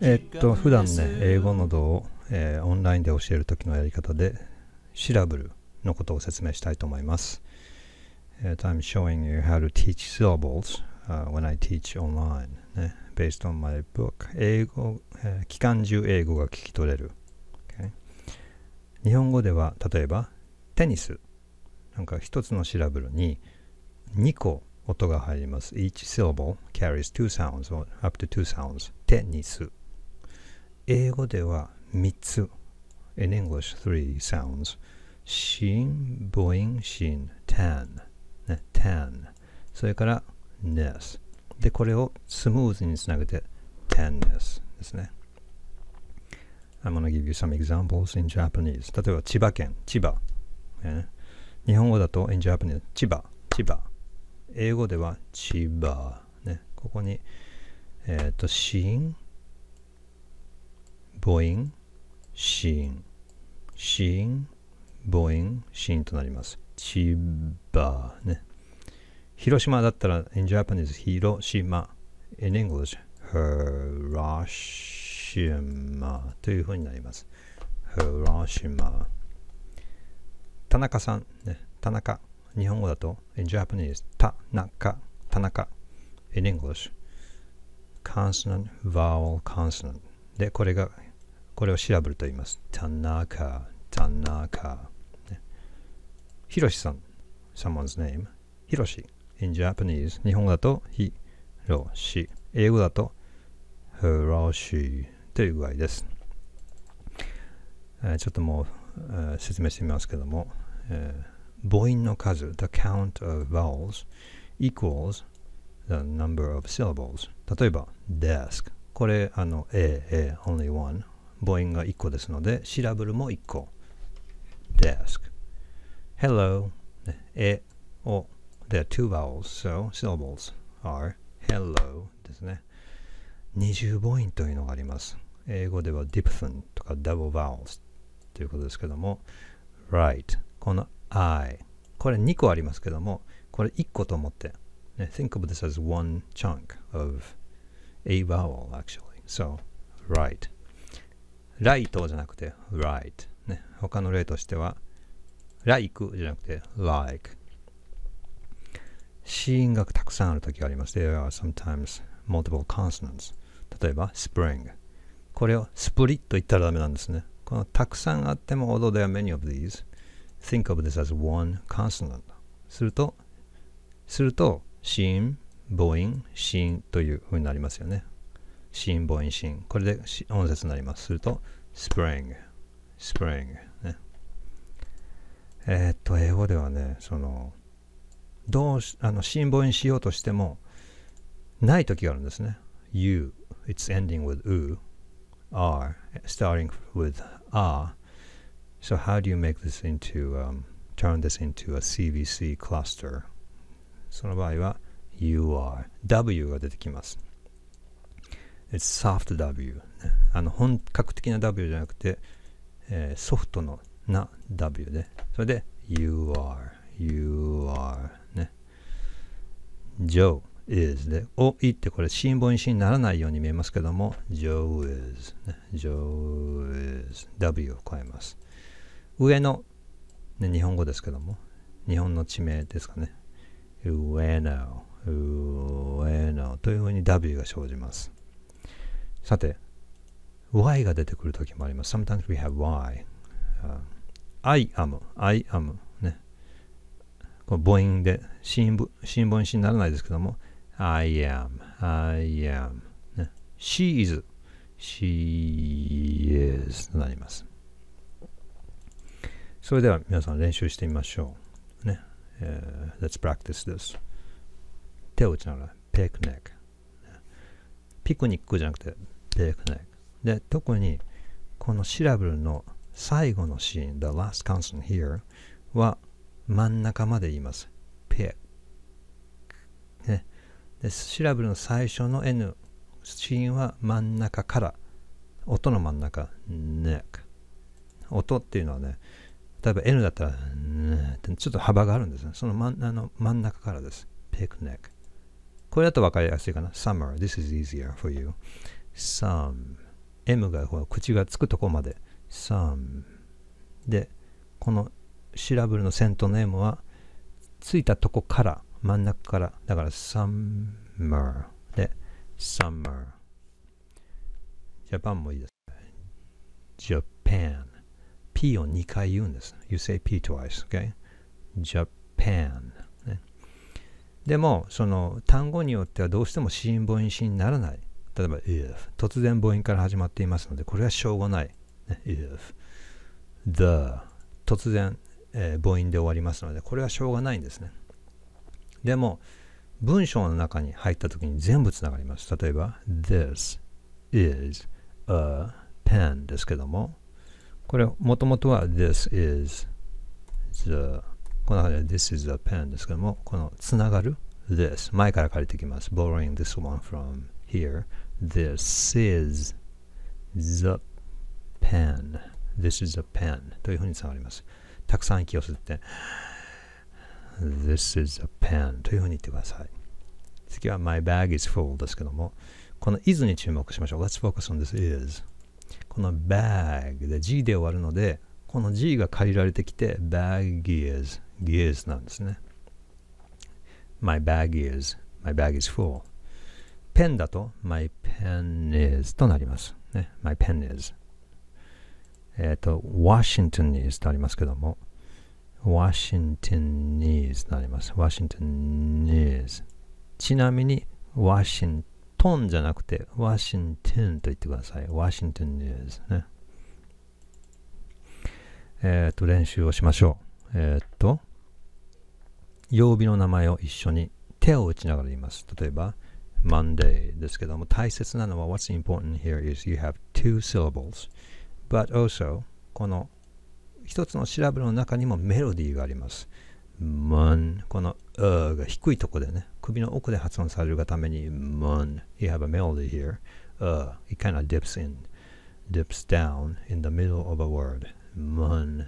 えっと普段ね英語の度を、えー、オンラインで教える時のやり方でシラブルのことを説明したいと思います。えっ I'm showing you how to teach syllables、uh, when I teach online、ね、based on my book 英語、えー、期間中英語が聞き取れる、okay、日本語では例えばテニスなんか一つのシラブルに2個音が入ります。Each syllable carries two sounds or up to two sounds. テニス。英語では3つ。In English, three sounds. シン、ボイン、シン、タン。ね、t a それからネス。で、これをスムーズにつなげて t ンネスですね。I'm gonna give you some examples in Japanese. 例えば千葉県、千葉。ね、日本語だと in Japanese、千葉、千葉。英語では千葉、ね、ここに、えっ、ー、ン、シーン、シーン、ボイン、シーンとなります。千葉、ね。広島だったら、in Japanese、広島。in English、Hiroshima というふうになります。Hiroshima。田中さん、ね、田中。日本語だと、in Japanese、た、なか、たなか。in English、consonant, vowel, consonant。で、これが、これを調べると言います。たなか、たなか。ヒロシさん、someone's name。ヒロシ。in Japanese、日本語だと、ヒロシ。英語だと、ヒロシ。という具合です。えー、ちょっともう、えー、説明してみますけども、えー母音の数 the count of vowels equals the number of syllables 例えば desk これあの A, A, only one 母音が1個ですのでシラブルも1個 desk hello えを there are two vowels so syllables are hello ですね二重母音というのがあります英語では d i p h t h o n とか double vowels ということですけども right この I これ2個ありますけどもこれ1個と思って、ね、think of this as one chunk of a vowel actually so right ライトじゃなくて right ね他の例としては like じゃなくて like 子音がたくさんある時があります。There are sometimes multiple consonants. 例えば spring これをスプリット言ったらダメなんですね。このたくさんあっても although there are many of these think of this as one consonant するとするとボイン、シーンというふうになりますよねシーン、ボイン、シーン。これで音節になりますすると spring spring ねえー、っと英語ではねそのどうあのシーン、ボインしようとしてもない時があるんですね you it's ending with u a r e starting with a r e So how do you make this into, um, turn this into a CVC cluster? その場合は you are W が出てきます。It's soft W、ね。あの本格的な W じゃなくて、えー、ソフトのな W で、それで you are, you are ね。Joe is で、お、いってこれシンボンシにならないように見えますけども、Joe is、ね、Joe is W を加えます。上の、ね、日本語ですけども、日本の地名ですかね。上の、上のというふうに W が生じます。さて、Y が出てくるときもあります。Sometimes we have Y.、Uh, I am, I am. ね、この母音で新聞、新聞詞にならないですけども、I am, I am.、ね、She is, she is となります。それでは皆さん練習してみましょう。ね。えー、Let's practice this. 手を打ちながら、ペクネック。ピクニックじゃなくて、ペクネック。で、特にこのシラブルの最後のシーン、The last consonant here は真ん中まで言います。ペク。ね。で、シラブルの最初の N シーンは真ん中から、音の真ん中、ネック。音っていうのはね、例えば N だったら、ちょっと幅があるんですね。その真あの真ん中からです。picnic。これだと分かりやすいかな。summer, this is easier for you. some, m がこう口がつくとこまで。some で、このシラブルの先頭の m はついたとこから真ん中からだから summer で summer ジャパンもいいです Japan P を2回言うんです。You say P twice, okay? Japan、ね、でも、その単語によってはどうしても子音母音詞にならない。例えば if 突然母音から始まっていますのでこれはしょうがない、ね、if the 突然、えー、母音で終わりますのでこれはしょうがないんですねでも文章の中に入った時に全部つながります例えば this is a pen ですけどもこれ、もともとは this is the この中で this is a pen ですけども、このつながる this 前から借りてきます。borrowing this one from here this is the pen this is a pen というふうにつながります。たくさん息を吸って This is a pen というふうに言ってください。次は My bag is full ですけども、この is に注目しましょう。Let's focus on this is. この bag で G で終わるのでこの G が借りられてきて bag gears gears なんですね my bag is my bag is full ペンだと my pen is となります、ね、my pen is えっ、と Washington is とありますけども Washington is となります Washington is ちなみに Washington トンじゃなくて、ワシントンと言ってください。ワシントンですね。えっ、ー、と、練習をしましょう。えっ、ー、と、曜日の名前を一緒に手を打ちながら言います。例えば、Monday ですけども、大切なのは What's important here is you have two syllables, but also この一つのシラブルの中にもメロディーがあります。m o n この uh が低いとこでね、首の奥で発音されるがために、mun, you have a melody here, uh, it kind of dips in, dips down in the middle of a word, mun,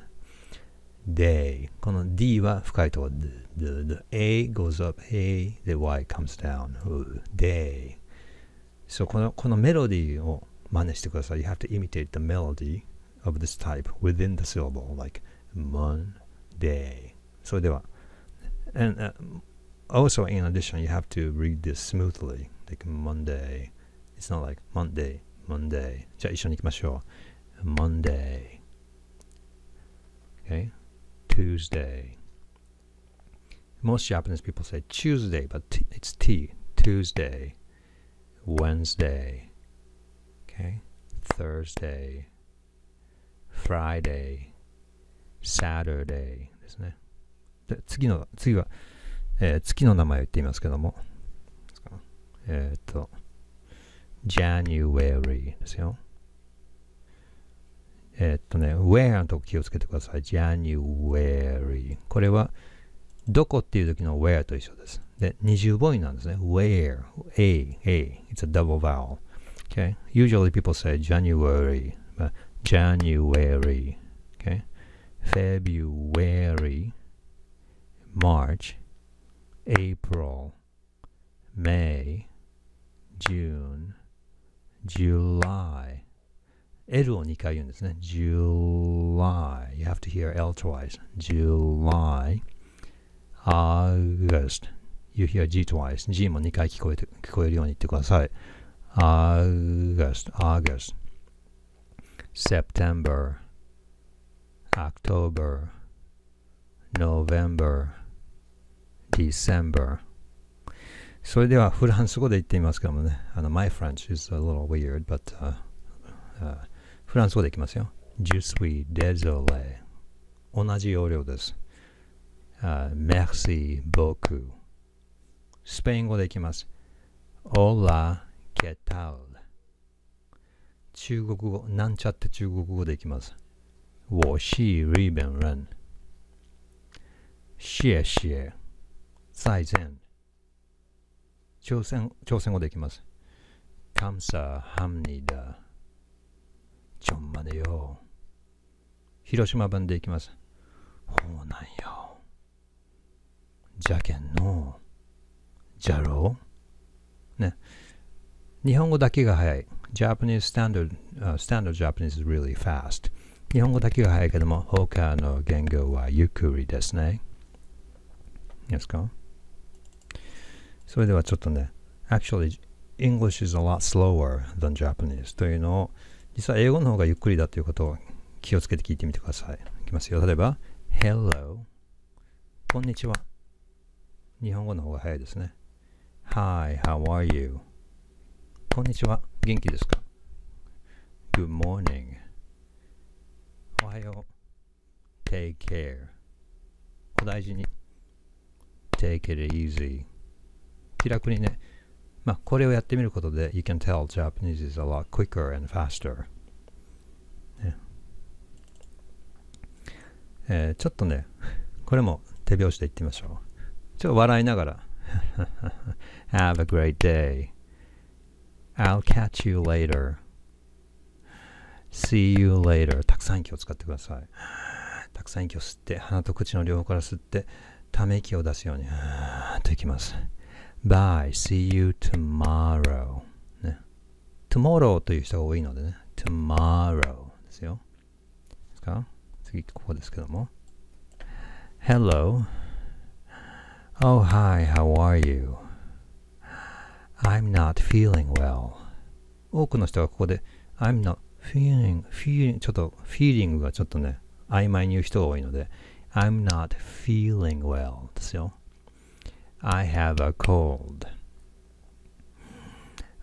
day. この D は深いところ、the, the A goes up, A, the Y comes down, day. そう、この、このメロディーを真似してください。You have to imitate the melody of this type within the syllable, like, mun, day. それでは、and uh, also in addition you have to read this smoothly like Monday it's not like Monday Monday じゃあ一緒に行きましょう Monday okay Tuesday most Japanese people say Tuesday but it's T Tuesday Wednesday okay Thursday Friday Saturday Isn't it? 次の、次は、えー、月の名前を言っていますけども、えっ、ー、と、January ですよ。えっとね、where と気をつけてください。January。これは、どこっていう時の where と一緒です。で、20母音なんですね。where, a, a. It's a double vowel. Okay? Usually people say January, but January. Okay? February. March, April, May, June, July. L を2回言うんですね。July. You have to hear L twice. July. August. You hear G twice. G も2回聞こえて聞こえるように言ってください。August. August. September. October. November. December それではフランス語で言ってみますけどもねあの My French is a little weird but、uh, uh, フランス語でいきますよ Je suis désolé 同じ要領です、uh, Merci beaucoup スペイン語でいきます Hola que tal 中国語なんちゃって中国語でいきます我是日本人谢谢。最善朝鮮朝鮮語できますカムサハムニダちょんまでよ広島弁でいきますほうなんよじゃけんのじゃろうね日本語だけが早い Japanese standard、uh, standard Japanese is really fast 日本語だけが早いけども他の言語はゆっくりですねですかそれではちょっとね、actually English is a lot slower than Japanese というのを実は英語の方がゆっくりだということを気をつけて聞いてみてください。いきますよ。例えば、Hello こんにちは。日本語の方が早いですね。Hi, how are you? こんにちは。元気ですか ?Good morning. おはよう。Take care. お大事に。Take it easy. 気楽にね、まあ、これをやってみることで、you can tell Japanese is a lot quicker and faster、ねえー、ちょっとね、これも手拍子で言ってみましょう。ちょっと笑いながら。Have a great day. I'll catch you later. See you later. たくさん息を使ってください。たくさん息を吸って、鼻と口の両方から吸って、ため息を出すように、と行きます。Bye. See you tomorrow. ね。tomorrow という人が多いのでね。tomorrow ですよ。ですか次、ここですけども。Hello. Oh, hi. How are you? I'm not feeling well. 多くの人がここで I'm not feeling, feeling ちょっと feeling がちょっとね曖昧に言う人が多いので I'm not feeling well ですよ。I have a cold.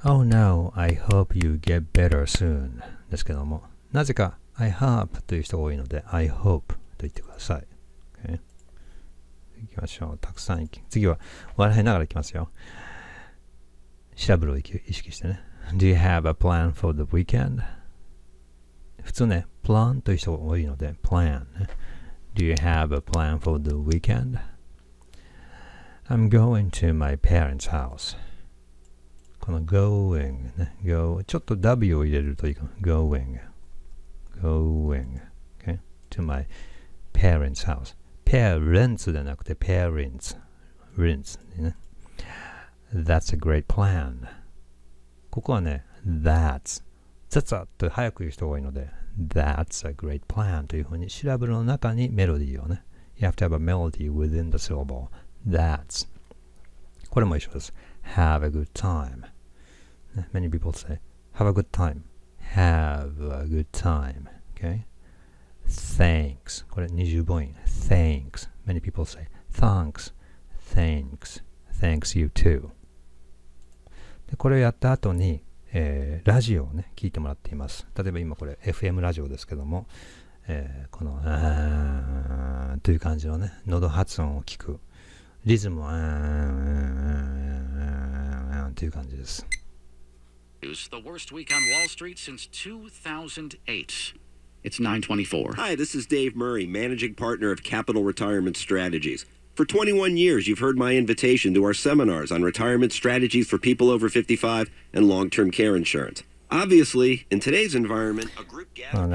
Oh no, I hope you get better soon. ですけども、なぜか I hope という人が多いので I hope と言ってください。Okay. いきましょう。たくさん行き、次は笑いながら行きますよ。シラブルを意識してね。Do you have a plan for the weekend? 普通ね、plan という人が多いので plan ね。Do you have a plan for the weekend? I'm going to my parents' house. この going ね、go ちょっと W を入れるといいかな。going, going, okay? to my parents' house. parents じゃなくて parents, rents ね。That's a great plan. ここはね、that's That's a great plan というふうにシラブルの中にメロディーをね You have to have a melody within the syllable that. これも一緒です。have a good time. Many people say, have a good time. have a good time. Okay? Thanks. これ二重母音。Thanks. Many people say, thanks. Thanks. Thanks you too. でこれをやった後に、えー、ラジオをね、聞いてもらっています。例えば今これ FM ラジオですけども、えー、この、あーという感じのね、喉発音を聞く。リズムは、うん、うん、うん、っていう感じです。The worst week on Wall Street since 2008. It's 924. Hi, this is Dave Murray, managing partner of Capital Retirement Strategies. For 21 years, you've heard my invitation to our seminars on retirement strategies for people over 55 and long term care insurance. Obviously, in today's environment, a group gathering.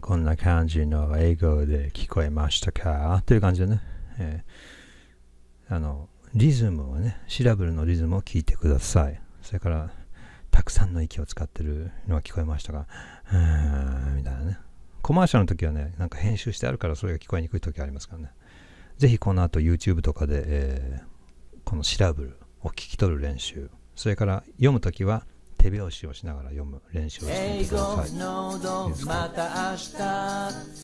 こんな感じの英語で聞こえましたかという感じだね。えー、あのリズムをねシラブルのリズムを聞いてくださいそれからたくさんの息を使ってるのは聞こえましたがうーんみたいなねコマーシャルの時はねなんか編集してあるからそれが聞こえにくい時ありますからね是非この後 YouTube とかで、えー、このシラブルを聞き取る練習それから読む時は手拍子をしながら読む練習をしてみてください。